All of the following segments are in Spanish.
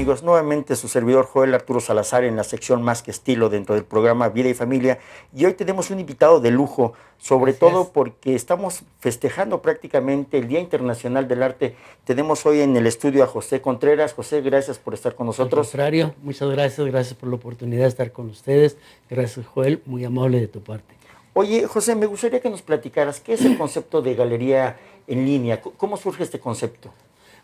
amigos, nuevamente su servidor Joel Arturo Salazar en la sección Más que Estilo dentro del programa Vida y Familia. Y hoy tenemos un invitado de lujo, sobre todo porque estamos festejando prácticamente el Día Internacional del Arte. Tenemos hoy en el estudio a José Contreras. José, gracias por estar con nosotros. contrario, muchas gracias, gracias por la oportunidad de estar con ustedes. Gracias Joel, muy amable de tu parte. Oye, José, me gustaría que nos platicaras qué es el concepto de galería en línea, cómo surge este concepto.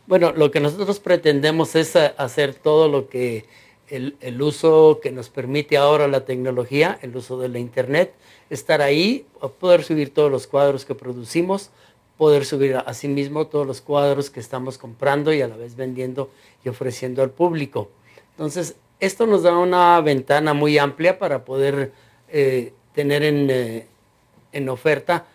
Bueno, lo que nosotros pretendemos es hacer todo lo que el, uso que nos permite ahora la tecnología, el uso de la Internet, estar ahí, poder subir todos los cuadros que producimos, poder subir asimismo todos los cuadros que estamos comprando y a la vez vendiendo y ofreciendo al público. Entonces, esto nos da una ventana muy amplia para poder eh, tener en, eh, en oferta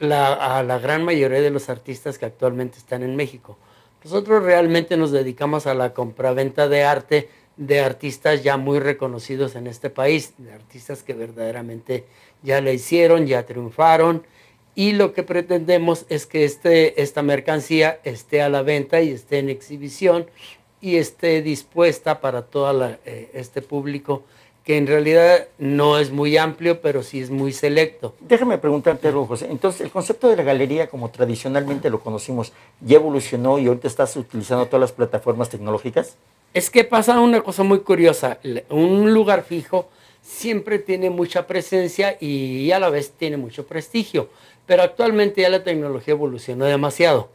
a la gran mayoría de los artistas que actualmente están en México. Nosotros realmente nos dedicamos a la compraventa de arte de artistas ya muy reconocidos en este país, de artistas que verdaderamente ya le hicieron, ya triunfaron, y lo que pretendemos es que este, esta mercancía esté a la venta y esté en exhibición y esté dispuesta para todo eh, este público que en realidad no es muy amplio, pero sí es muy selecto. Déjame preguntarte algo, Entonces, el concepto de la galería, como tradicionalmente lo conocimos, ¿ya evolucionó y ahorita estás utilizando todas las plataformas tecnológicas? Es que pasa una cosa muy curiosa. Un lugar fijo siempre tiene mucha presencia y a la vez tiene mucho prestigio, pero actualmente ya la tecnología evolucionó demasiado.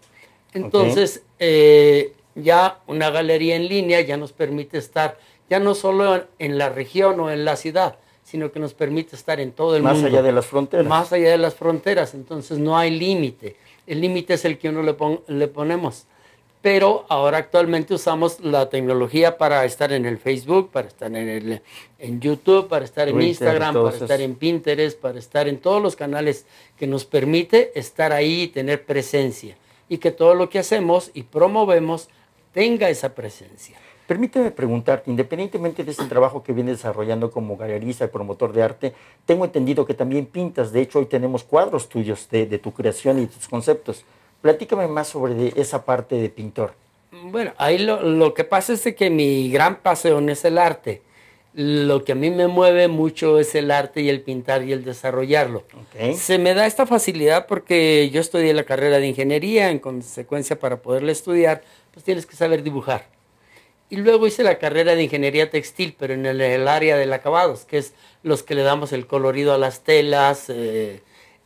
Entonces, eh, ya una galería en línea ya nos permite estar ya no solo en la región o en la ciudad, sino que nos permite estar en todo el mundo. Más allá de las fronteras. Más allá de las fronteras, entonces no hay límite. El límite es el que uno le, ponemos. Pero ahora actualmente usamos la tecnología para estar en el Facebook, para estar en, el, en YouTube, para estar en Instagram, para estar en Pinterest, para estar en todos los canales que nos permite estar ahí y tener presencia. Y que todo lo que hacemos y promovemos tenga esa presencia. Permíteme preguntarte, independientemente de ese trabajo que vienes desarrollando como galerista y promotor de arte, tengo entendido que también pintas, de hecho hoy tenemos cuadros tuyos de, tu creación y tus conceptos. Platícame más sobre esa parte de pintor. Bueno, ahí lo, que pasa es que mi gran pasión es el arte. Lo que a mí me mueve mucho es el arte y el pintar y el desarrollarlo. Se me da esta facilidad porque yo estudié la carrera de ingeniería, en consecuencia para poderla estudiar, pues tienes que saber dibujar. Y luego hice la carrera de ingeniería textil, pero en el, área del acabados, que es los que le damos el colorido a las telas, eh,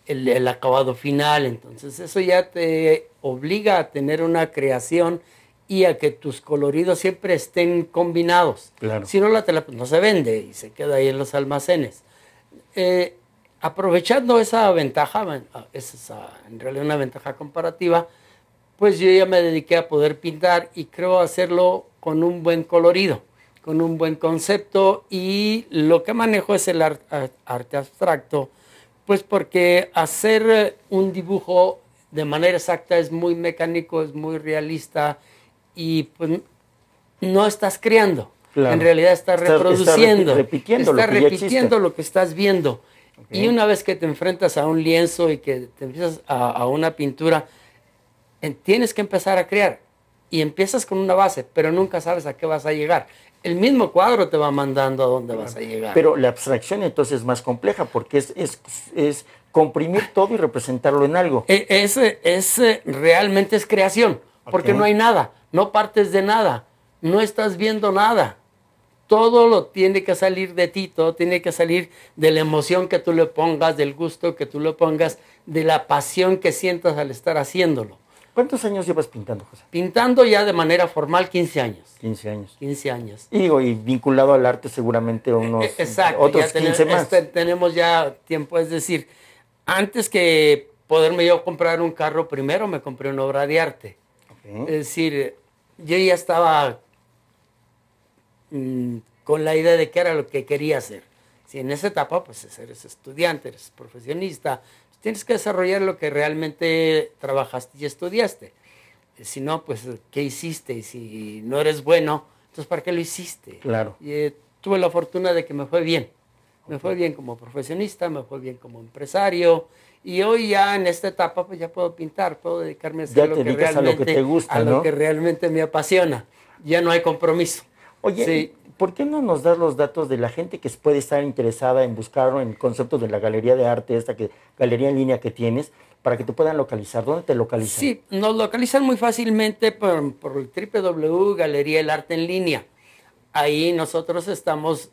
el, acabado final. Entonces eso ya te obliga a tener una creación y a que tus coloridos siempre estén combinados. Claro. Si no, la tela pues, no se vende y se queda ahí en los almacenes. Eh, aprovechando esa ventaja, es en realidad una ventaja comparativa, pues yo ya me dediqué a poder pintar y creo hacerlo con un buen colorido, con un buen concepto y lo que manejo es el arte abstracto, pues porque hacer eh, un dibujo de manera exacta es muy mecánico, es muy realista y pues, no estás creando. En realidad estás reproduciendo, estás repitiendo, lo, que estás viendo. Y una vez que te enfrentas a un lienzo y que te empiezas a, una pintura, tienes que empezar a crear y empiezas con una base, pero nunca sabes a qué vas a llegar. El mismo cuadro te va mandando a dónde vas a llegar. Pero la abstracción entonces es más compleja porque es, es, comprimir todo y representarlo en algo. E, ese es realmente es creación, porque no hay nada, no partes de nada, no estás viendo nada. Todo lo tiene que salir de ti, todo tiene que salir de la emoción que tú le pongas, del gusto que tú le pongas, de la pasión que sientas al estar haciéndolo. ¿Cuántos años llevas pintando, José? Pintando ya de manera formal 15 años. 15 años. 15 años. Y, vinculado al arte seguramente e-, unos otros ya 15 tenemos, más. Este, tenemos ya tiempo, es decir, antes que poderme yo comprar un carro, primero me compré una obra de arte. Es decir, yo ya estaba mm, con la idea de qué era lo que quería hacer. Si en esa etapa, pues eres estudiante, eres profesionista, tienes que desarrollar lo que realmente trabajaste y estudiaste. Si no, pues, ¿qué hiciste? Y si no eres bueno, entonces, ¿para qué lo hiciste? Claro. Y, eh, tuve la fortuna de que me fue bien. Me fue bien como profesionista, me fue bien como empresario. Y hoy ya en esta etapa pues ya puedo pintar, puedo dedicarme a hacer lo, que realmente, a lo que te gusta, a lo que realmente me apasiona. Ya no hay compromiso. Oye, ¿por qué no nos das los datos de la gente que puede estar interesada en buscar en conceptos de la galería de arte, esta que, galería en línea que tienes, para que te puedan localizar? ¿Dónde te localizan? Sí, nos localizan muy fácilmente por, el www Galería del Arte en Línea. Ahí nosotros estamos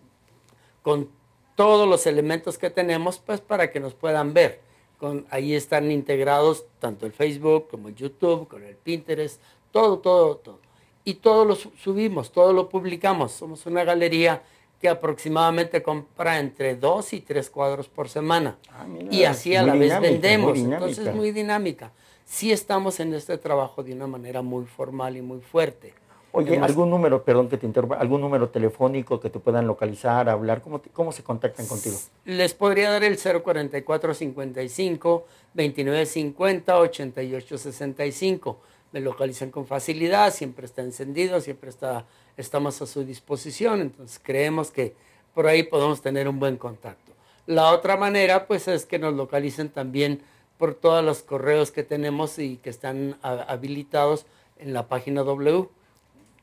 con todos los elementos que tenemos pues, para que nos puedan ver. Con, ahí están integrados tanto el Facebook como el YouTube, con el Pinterest, todo, todo, todo y todo lo subimos, todo lo publicamos. Somos una galería que aproximadamente compra entre dos y tres cuadros por semana. Ah, y así a la vez vendemos. Entonces es muy dinámica. Sí estamos en este trabajo de una manera muy formal y muy fuerte. Oye, algún número, perdón que te interrumpa, algún número telefónico que te puedan localizar, hablar, ¿cómo, cómo se contactan contigo? Les podría dar el 044 55 2950 8865 me localizan con facilidad, siempre está encendido, siempre está, estamos a su disposición, entonces creemos que por ahí podemos tener un buen contacto. La otra manera, pues, es que nos localicen también por todos los correos que tenemos y que están habilitados en la página W.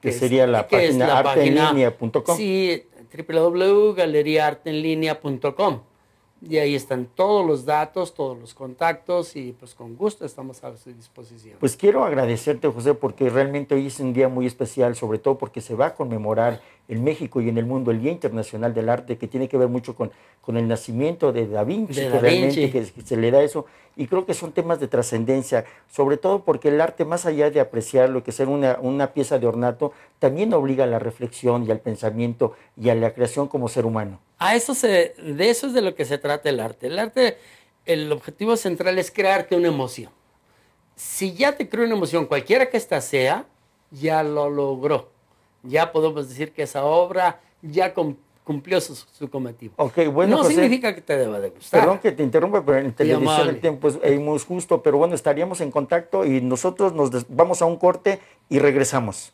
Que, sería la página arteenlinea.com. Sí, www.galeriaarteenlinea.com. Y ahí están todos los datos, todos los contactos y pues con gusto estamos a su disposición. Pues quiero agradecerte José porque realmente hoy es un día muy especial, sobre todo porque se va a conmemorar en México y en el mundo el Día Internacional del Arte que tiene que ver mucho con, con el nacimiento de Da Vinci, que realmente se le da eso. Y creo que son temas de trascendencia, sobre todo porque el arte más allá de apreciar lo que ser una pieza de ornato, también obliga a la reflexión y al pensamiento y a la creación como ser humano. A eso se, de eso es de lo que se trata el arte. El arte, el objetivo central es crearte una emoción. Si ya te creó una emoción, cualquiera que ésta sea, ya lo logró. Ya podemos decir que esa obra ya cumplió su, cometido. Okay, bueno, no significa que te deba de gustar. Perdón que te interrumpa, pero en televisión el tiempo es, justo, pero bueno, estaríamos en contacto y nosotros nos vamos a un corte y regresamos.